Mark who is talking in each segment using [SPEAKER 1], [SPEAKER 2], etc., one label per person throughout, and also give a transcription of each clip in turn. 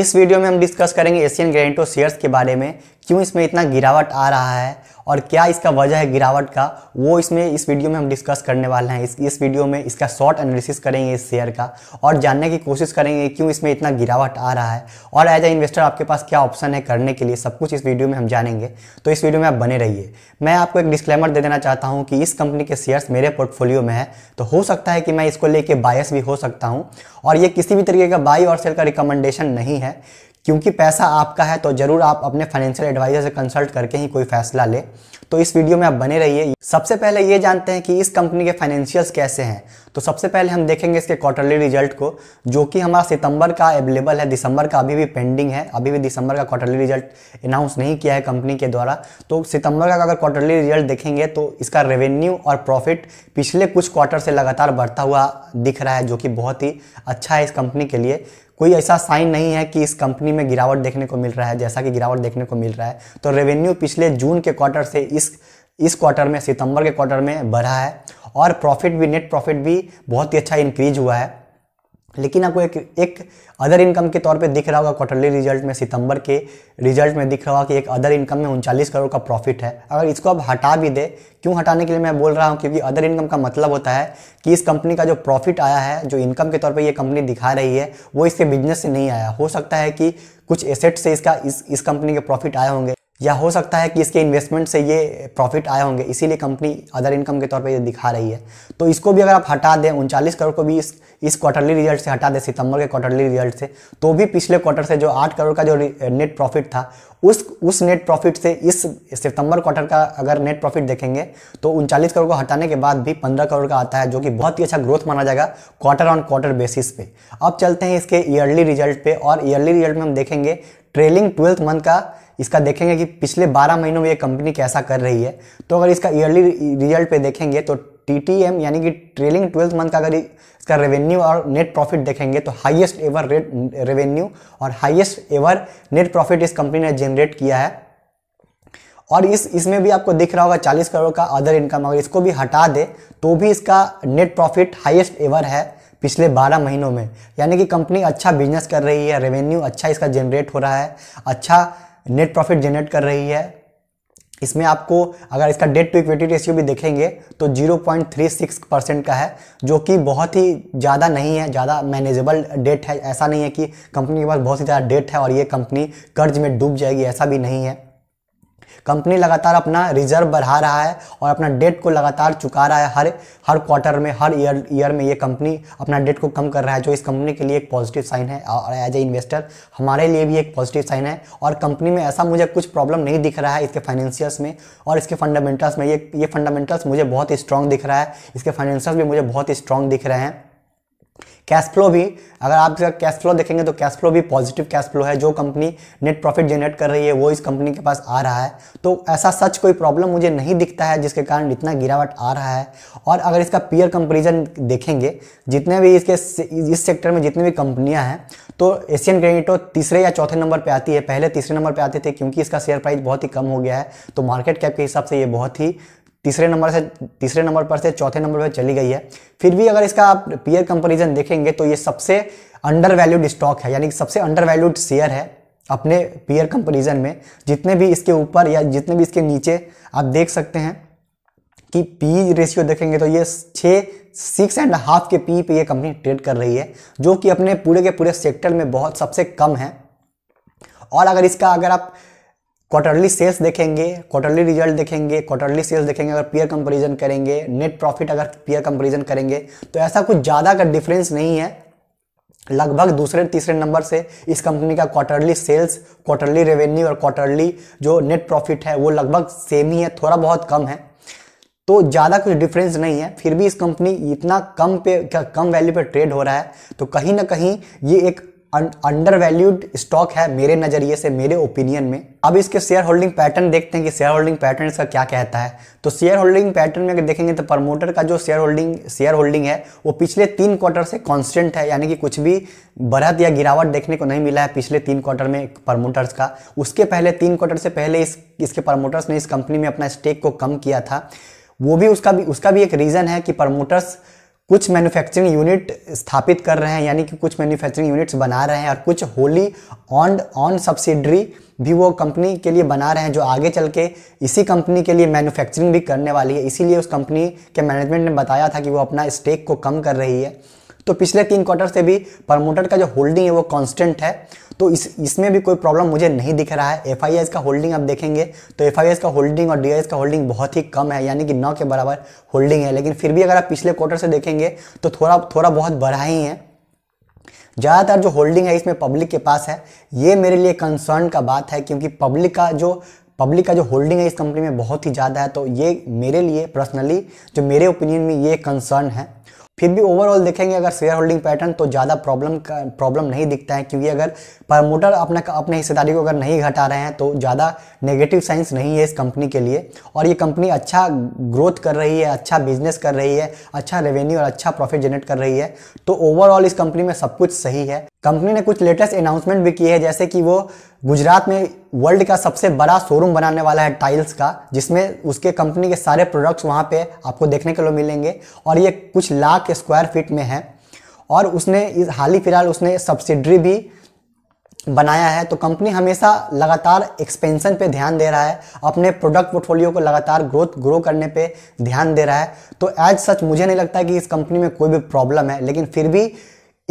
[SPEAKER 1] इस वीडियो में हम डिस्कस करेंगे एशियन ग्रेनेटो शेयर्स के बारे में क्यों इसमें इतना गिरावट आ रहा है और क्या इसका वजह है गिरावट का वो इसमें इस वीडियो में हम डिस्कस करने वाले हैं इस इस वीडियो में इसका शॉर्ट एनालिसिस करेंगे इस शेयर का और जानने की कोशिश करेंगे क्यों इसमें इतना गिरावट आ रहा है और एज ए इन्वेस्टर आपके पास क्या ऑप्शन है करने के लिए सब कुछ इस वीडियो में हम जानेंगे तो इस वीडियो में आप बने रहिए मैं आपको एक डिस्क्लेमर दे देना चाहता हूँ कि इस कंपनी के शेयर्स मेरे पोर्टफोलियो में है तो हो सकता है कि मैं इसको लेकर बायस भी हो सकता हूँ और ये किसी भी तरीके का बाई और सेल का रिकमेंडेशन नहीं है है क्योंकि पैसा आपका है तो ज़रूर आप अपने फाइनेंशियल एडवाइजर से कंसल्ट करके ही कोई फैसला ले तो इस वीडियो में आप बने रहिए सबसे पहले ये जानते हैं कि इस कंपनी के फाइनेंशियल्स कैसे हैं तो सबसे पहले हम देखेंगे इसके क्वार्टरली रिजल्ट को जो कि हमारा सितंबर का अवेलेबल है दिसंबर का अभी भी पेंडिंग है अभी भी दिसंबर का क्वार्टरली रिजल्ट अनाउंस नहीं किया है कंपनी के द्वारा तो सितंबर का अगर क्वार्टरली रिजल्ट देखेंगे तो इसका रेवेन्यू और प्रॉफिट पिछले कुछ क्वार्टर से लगातार बढ़ता हुआ दिख रहा है जो कि बहुत ही अच्छा है इस कंपनी के लिए कोई ऐसा साइन नहीं है कि इस कंपनी में गिरावट देखने को मिल रहा है जैसा कि गिरावट देखने को मिल रहा है तो रेवेन्यू पिछले जून के क्वार्टर से इस इस क्वार्टर में सितंबर के क्वार्टर में बढ़ा है और प्रॉफिट भी नेट प्रॉफिट भी बहुत ही अच्छा इंक्रीज हुआ है लेकिन आपको एक एक अदर इनकम के तौर पे दिख रहा होगा क्वार्टरली रिजल्ट में सितंबर के रिजल्ट में दिख रहा होगा कि एक अदर इनकम में उनचालीस करोड़ का प्रॉफिट है अगर इसको आप हटा भी दे क्यों हटाने के लिए मैं बोल रहा हूँ क्योंकि अदर इनकम का मतलब होता है कि इस कंपनी का जो प्रॉफिट आया है जो इनकम के तौर पर ये कंपनी दिखा रही है वो इसके बिजनेस से नहीं आया हो सकता है कि कुछ एसेट से इसका इस इस कंपनी के प्रॉफिट आए होंगे या हो सकता है कि इसके इन्वेस्टमेंट से ये प्रॉफिट आए होंगे इसीलिए कंपनी अदर इनकम के तौर पर ये दिखा रही है तो इसको भी अगर आप हटा दें उनचालीस करोड़ को भी इस इस क्वार्टरली रिजल्ट से हटा दें सितंबर के क्वार्टरली रिजल्ट से तो भी पिछले क्वार्टर से जो आठ करोड़ का जो नेट प्रॉफिट था उस उस नेट प्रॉफिट से इस सितंबर क्वार्टर का अगर नेट प्रॉफिट देखेंगे तो उनचालीस करोड़ को हटाने के बाद भी पंद्रह करोड़ का आता है जो कि बहुत ही अच्छा ग्रोथ माना जाएगा क्वार्टर ऑन क्वार्टर बेसिस पे अब चलते हैं इसके ईयरली रिजल्ट पे और ईयरली रिजल्ट में हम देखेंगे ट्रेलिंग ट्वेल्थ मंथ का इसका देखेंगे कि पिछले 12 महीनों में ये कंपनी कैसा कर रही है तो अगर इसका ईयरली रिजल्ट पे देखेंगे तो टी यानी कि ट्रेलिंग ट्वेल्थ मंथ का अगर इसका रेवेन्यू और नेट प्रॉफिट देखेंगे तो हाईएस्ट एवर रेट रेवेन्यू और हाईएस्ट एवर नेट प्रॉफिट इस कंपनी ने जनरेट किया है और इस इसमें भी आपको दिख रहा होगा 40 करोड़ का अदर इनकम अगर इसको भी हटा दे तो भी इसका नेट प्रॉफिट हाईएस्ट एवर है पिछले 12 महीनों में यानी कि कंपनी अच्छा बिजनेस कर रही है रेवेन्यू अच्छा इसका जनरेट हो रहा है अच्छा नेट प्रॉफिट जनरेट कर रही है इसमें आपको अगर इसका डेट टू इक्विटी रेशियो भी देखेंगे तो 0.36 परसेंट का है जो कि बहुत ही ज़्यादा नहीं है ज़्यादा मैनेजेबल डेट है ऐसा नहीं है कि कंपनी के पास बहुत ही ज़्यादा डेट है और ये कंपनी कर्ज में डूब जाएगी ऐसा भी नहीं है कंपनी लगातार अपना रिजर्व बढ़ा रहा है और अपना डेट को लगातार चुका रहा है हर हर क्वार्टर में हर ईयर ईयर में ये कंपनी अपना डेट को कम कर रहा है जो इस कंपनी के लिए एक पॉजिटिव साइन है और एज ए इन्वेस्टर हमारे लिए भी एक पॉजिटिव साइन है और कंपनी में ऐसा मुझे कुछ प्रॉब्लम नहीं दिख रहा है इसके फाइनेंशियल्स में और इसके फंडामेंटल्स में ये ये फंडामेंटल्स मुझे बहुत स्ट्रॉन्ग दिख रहा है इसके फाइनेंशियल्स भी मुझे बहुत स्ट्रॉन्ग दिख रहे हैं कैश फ्लो भी अगर आप कैश फ्लो देखेंगे तो कैश फ्लो भी पॉजिटिव कैश फ्लो है जो कंपनी नेट प्रॉफिट जनरेट कर रही है वो इस कंपनी के पास आ रहा है तो ऐसा सच कोई प्रॉब्लम मुझे नहीं दिखता है जिसके कारण इतना गिरावट आ रहा है और अगर इसका पीयर कंपेरिजन देखेंगे जितने भी इसके इस सेक्टर में जितनी भी कंपनियाँ हैं तो एशियन क्रेडिटो तो तीसरे या चौथे नंबर पर आती है पहले तीसरे नंबर पर आते थे क्योंकि इसका शेयर प्राइस बहुत ही कम हो गया है तो मार्केट कैप के हिसाब से ये बहुत ही तीसरे नंबर से तीसरे नंबर पर से चौथे नंबर पर चली गई है फिर भी अगर इसका आप पीयर कंपेरिजन देखेंगे तो ये सबसे अंडर वैल्यूड स्टॉक है यानी कि सबसे अंडर वैल्यूड शेयर है अपने पीयर कंपेरिजन में जितने भी इसके ऊपर या जितने भी इसके नीचे आप देख सकते हैं कि पी रेशियो देखेंगे तो ये छः सिक्स एंड हाफ के पी पे ये कंपनी ट्रेड कर रही है जो कि अपने पूरे के पूरे सेक्टर में बहुत सबसे कम है और अगर इसका अगर आप क्वार्टरली सेल्स देखेंगे क्वार्टरली रिजल्ट देखेंगे क्वार्टरली सेल्स देखेंगे अगर पीयर कंपैरिजन करेंगे नेट प्रॉफिट अगर पीयर कंपैरिजन करेंगे तो ऐसा कुछ ज़्यादा का डिफरेंस नहीं है लगभग दूसरे तीसरे नंबर से इस कंपनी का क्वार्टरली सेल्स क्वार्टरली रेवेन्यू और क्वार्टरली जो नेट प्रॉफिट है वो लगभग सेम ही है थोड़ा बहुत कम है तो ज़्यादा कुछ डिफरेंस नहीं है फिर भी इस कंपनी इतना कम पे कम वैल्यू पे ट्रेड हो रहा है तो कहीं ना कहीं ये एक अंडर वैल्यूड स्टॉक है मेरे नज़रिए से मेरे ओपिनियन में अब इसके शेयर होल्डिंग पैटर्न देखते हैं कि शेयर होल्डिंग पैटर्न इसका क्या कहता है तो शेयर होल्डिंग पैटर्न में अगर देखेंगे तो प्रमोटर का जो शेयर होल्डिंग शेयर होल्डिंग है वो पिछले तीन क्वार्टर से कॉन्स्टेंट है यानी कि कुछ भी बढ़त या गिरावट देखने को नहीं मिला है पिछले तीन क्वार्टर में प्रमोटर्स का उसके पहले तीन क्वार्टर से पहले इस इसके प्रमोटर्स ने इस कंपनी में अपना स्टेक को कम किया था वो भी उसका भी उसका भी एक रीज़न है कि प्रमोटर्स कुछ मैन्युफैक्चरिंग यूनिट स्थापित कर रहे हैं यानी कि कुछ मैन्युफैक्चरिंग यूनिट्स बना रहे हैं और कुछ होली ऑन ऑन सब्सिडरी भी वो कंपनी के लिए बना रहे हैं जो आगे चल के इसी कंपनी के लिए मैन्युफैक्चरिंग भी करने वाली है इसीलिए उस कंपनी के मैनेजमेंट ने बताया था कि वो अपना स्टेक को कम कर रही है तो पिछले तीन क्वार्टर से भी प्रमोटर का जो होल्डिंग है वो कांस्टेंट है तो इस इसमें भी कोई प्रॉब्लम मुझे नहीं दिख रहा है एफ का होल्डिंग आप देखेंगे तो एफ का होल्डिंग और डी का होल्डिंग बहुत ही कम है यानी कि नौ के बराबर होल्डिंग है लेकिन फिर भी अगर आप पिछले क्वार्टर से देखेंगे तो थोड़ा थोड़ा बहुत बढ़ा ही है ज़्यादातर जो होल्डिंग है इसमें पब्लिक के पास है ये मेरे लिए कंसर्न का बात है क्योंकि पब्लिक का जो पब्लिक का जो होल्डिंग है इस कंपनी में बहुत ही ज़्यादा है तो ये मेरे लिए पर्सनली जो मेरे ओपिनियन में ये कंसर्न है फिर भी ओवरऑल देखेंगे अगर शेयर होल्डिंग पैटर्न तो ज़्यादा प्रॉब्लम का प्रॉब्लम नहीं दिखता है क्योंकि अगर प्रमोटर अपना अपने हिस्सेदारी को अगर नहीं घटा रहे हैं तो ज़्यादा नेगेटिव साइंस नहीं है इस कंपनी के लिए और ये कंपनी अच्छा ग्रोथ कर रही है अच्छा बिजनेस कर रही है अच्छा रेवेन्यू और अच्छा प्रॉफिट जनरेट कर रही है तो ओवरऑल इस कंपनी में सब कुछ सही है कंपनी ने कुछ लेटेस्ट अनाउंसमेंट भी किए हैं जैसे कि वो गुजरात में वर्ल्ड का सबसे बड़ा शोरूम बनाने वाला है टाइल्स का जिसमें उसके कंपनी के सारे प्रोडक्ट्स वहाँ पे आपको देखने के लिए मिलेंगे और ये कुछ लाख स्क्वायर फीट में है और उसने इस हाल ही फिलहाल उसने सब्सिडरी भी बनाया है तो कंपनी हमेशा लगातार एक्सपेंशन पे ध्यान दे रहा है अपने प्रोडक्ट पोर्टफोलियो को लगातार ग्रोथ ग्रो करने पे ध्यान दे रहा है तो एज सच मुझे नहीं लगता कि इस कंपनी में कोई भी प्रॉब्लम है लेकिन फिर भी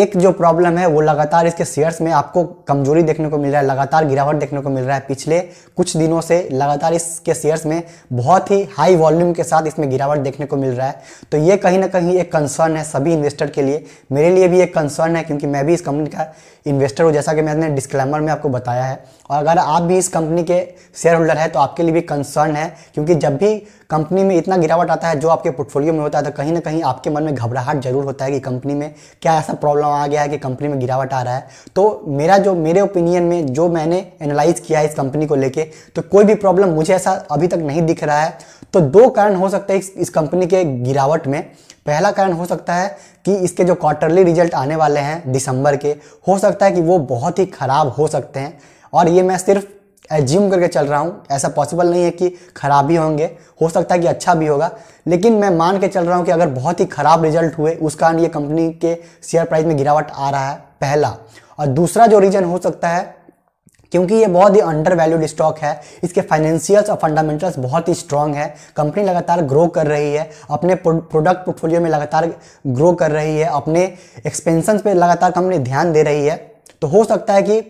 [SPEAKER 1] एक जो प्रॉब्लम है वो लगातार इसके शेयर्स में आपको कमजोरी देखने को मिल रहा है लगातार गिरावट देखने को मिल रहा है पिछले कुछ दिनों से लगातार इसके शेयर्स में बहुत ही हाई वॉल्यूम के साथ इसमें गिरावट देखने को मिल रहा है तो ये कहीं ना कहीं एक कंसर्न है सभी इन्वेस्टर के लिए मेरे लिए भी एक कंसर्न है क्योंकि मैं भी इस कंपनी का इन्वेस्टर हो जैसा कि मैंने डिस्क्लेमर में आपको बताया है और अगर आप भी इस कंपनी के शेयर होल्डर है तो आपके लिए भी कंसर्न है क्योंकि जब भी कंपनी में इतना गिरावट आता है जो आपके पोर्टफोलियो में होता है तो कहीं ना कहीं आपके मन में घबराहट जरूर होता है कि कंपनी में क्या ऐसा प्रॉब्लम आ गया है कि कंपनी में गिरावट आ रहा है तो मेरा जो मेरे ओपिनियन में जो मैंने एनालाइज किया है इस कंपनी को लेके तो कोई भी प्रॉब्लम मुझे ऐसा अभी तक नहीं दिख रहा है तो दो कारण हो सकते हैं इस, इस कंपनी के गिरावट में पहला कारण हो सकता है कि इसके जो क्वार्टरली रिजल्ट आने वाले हैं दिसंबर के हो सकता है कि वो बहुत ही ख़राब हो सकते हैं और ये मैं सिर्फ एज्यूम करके चल रहा हूँ ऐसा पॉसिबल नहीं है कि ख़राब ही होंगे हो सकता है कि अच्छा भी होगा लेकिन मैं मान के चल रहा हूँ कि अगर बहुत ही ख़राब रिजल्ट हुए उस कारण ये कंपनी के शेयर प्राइस में गिरावट आ रहा है पहला और दूसरा जो रीज़न हो सकता है क्योंकि ये बहुत ही अंडर वैल्यूड स्टॉक है इसके फाइनेंशियल्स और फंडामेंटल्स बहुत ही स्ट्रांग है कंपनी लगातार ग्रो कर रही है अपने प्रोडक्ट पोर्टफोलियो में लगातार ग्रो कर रही है अपने एक्सपेंशन पे लगातार कंपनी ध्यान दे रही है तो हो सकता है कि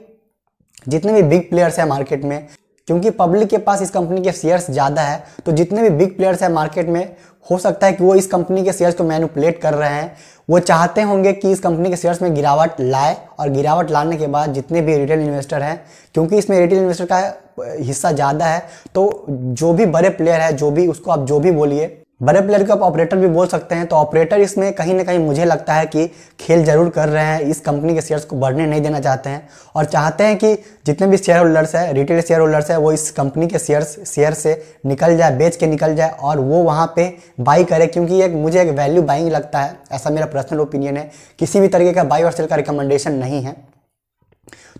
[SPEAKER 1] जितने भी बिग प्लेयर्स हैं मार्केट में क्योंकि पब्लिक के पास इस कंपनी के शेयर्स ज़्यादा है तो जितने भी बिग प्लेयर्स हैं मार्केट में हो सकता है कि वो इस कंपनी के शेयर्स को मैनुपलेट कर रहे हैं वो चाहते होंगे कि इस कंपनी के शेयर्स में गिरावट लाए और गिरावट लाने के बाद जितने भी रिटेल इन्वेस्टर हैं क्योंकि इसमें रिटेल इन्वेस्टर का हिस्सा ज़्यादा है तो जो भी बड़े प्लेयर है जो भी उसको आप जो भी बोलिए बड़े प्लेयर को आप ऑपरेटर भी बोल सकते हैं तो ऑपरेटर इसमें कहीं ना कहीं मुझे लगता है कि खेल जरूर कर रहे हैं इस कंपनी के शेयर्स को बढ़ने नहीं देना चाहते हैं और चाहते हैं कि जितने भी शेयर होल्डर्स हैं रिटेल शेयर होल्डर्स हैं वो इस कंपनी के शेयर्स शेयर से निकल जाए बेच के निकल जाए और वो वहाँ पर बाई करे क्योंकि एक मुझे एक वैल्यू बाइंग लगता है ऐसा मेरा पर्सनल ओपिनियन है किसी भी तरीके का बाई और सेल का रिकमेंडेशन नहीं है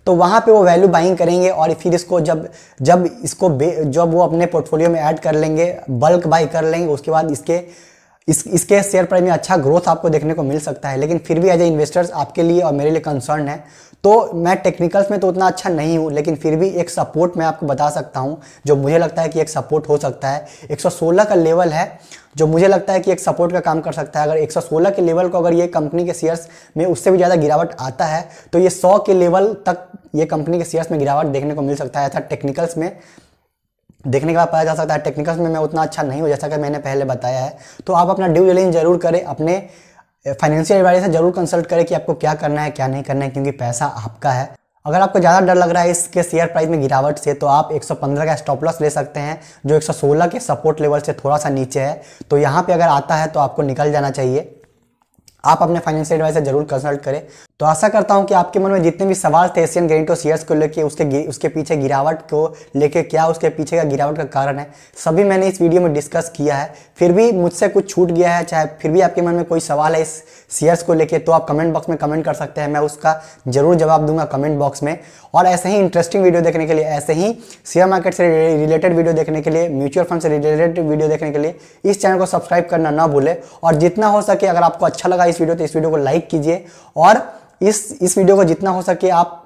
[SPEAKER 1] तो वहाँ पे वो वैल्यू बाइंग करेंगे और फिर इसको जब जब इसको जब वो अपने पोर्टफोलियो में ऐड कर लेंगे बल्क बाई कर लेंगे उसके बाद इसके इस इसके शेयर प्राइस में अच्छा ग्रोथ आपको देखने को मिल सकता है लेकिन फिर भी एज ए इन्वेस्टर्स आपके लिए और मेरे लिए कंसर्न है तो मैं टेक्निकल्स में तो उतना अच्छा नहीं हूँ लेकिन फिर भी एक सपोर्ट मैं आपको बता सकता हूँ जो मुझे लगता है कि एक सपोर्ट हो सकता है 116 का लेवल है जो मुझे लगता है कि एक सपोर्ट का काम कर सकता है अगर 116 के लेवल को अगर ये कंपनी के शेयर्स में उससे भी ज़्यादा गिरावट आता है तो ये 100 के लेवल तक ये कंपनी के शेयर्स में गिरावट देखने को मिल सकता है अर्थात टेक्निकल्स में देखने के बाद पता चल सकता है टेक्निकल्स में मैं उतना अच्छा नहीं हूँ जैसा कि मैंने पहले बताया है तो आप अपना ड्यू डिलिंग जरूर करें अपने फाइनेंशियल एडवाइजर से जरूर कंसल्ट करें कि आपको क्या करना है क्या नहीं करना है क्योंकि पैसा आपका है अगर आपको ज़्यादा डर लग रहा है इसके शेयर प्राइस में गिरावट से तो आप 115 का स्टॉप लॉस ले सकते हैं जो 116 के सपोर्ट लेवल से थोड़ा सा नीचे है तो यहाँ पे अगर आता है तो आपको निकल जाना चाहिए आप अपने फाइनेंशियल एडवाइजर जरूर कंसल्ट करें तो आशा करता हूं कि आपके मन में जितने भी सवाल थे एशियन ग्रेन ग्रेनिटो शेयर्स को लेकर उसके उसके पीछे गिरावट को लेके क्या उसके पीछे का गिरावट का कारण है सभी मैंने इस वीडियो में डिस्कस किया है फिर भी मुझसे कुछ छूट गया है चाहे फिर भी आपके मन में कोई सवाल है इस शेयर्स को लेकर तो आप कमेंट बॉक्स में कमेंट कर सकते हैं मैं उसका जरूर जवाब दूंगा कमेंट बॉक्स में और ऐसे ही इंटरेस्टिंग वीडियो देखने के लिए ऐसे ही शेयर मार्केट से रिलेटेड वीडियो देखने के लिए म्यूचुअल फंड से रिलेटेड वीडियो देखने के लिए इस चैनल को सब्सक्राइब करना ना भूले और जितना हो सके अगर आपको अच्छा लगा इस वीडियो तो इस वीडियो को लाइक कीजिए और इस इस वीडियो को जितना हो सके आप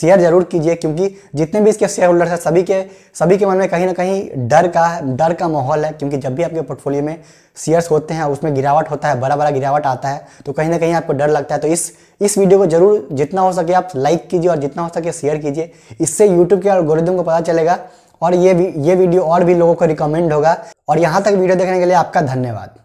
[SPEAKER 1] शेयर जरूर कीजिए क्योंकि जितने भी इसके शेयर होल्डर्स हैं सभी के सभी के मन में कहीं ना कहीं डर का डर का माहौल है क्योंकि जब भी आपके पोर्टफोलियो में शेयर्स होते हैं उसमें गिरावट होता है बड़ा बड़ा गिरावट आता है तो कहीं ना कहीं आपको डर लगता है तो इस इस वीडियो को जरूर जितना हो सके आप लाइक कीजिए और जितना हो सके शेयर कीजिए इससे यूट्यूब के और गोरिदम को पता चलेगा और ये ये वीडियो और भी लोगों को रिकमेंड होगा और यहाँ तक वीडियो देखने के लिए आपका धन्यवाद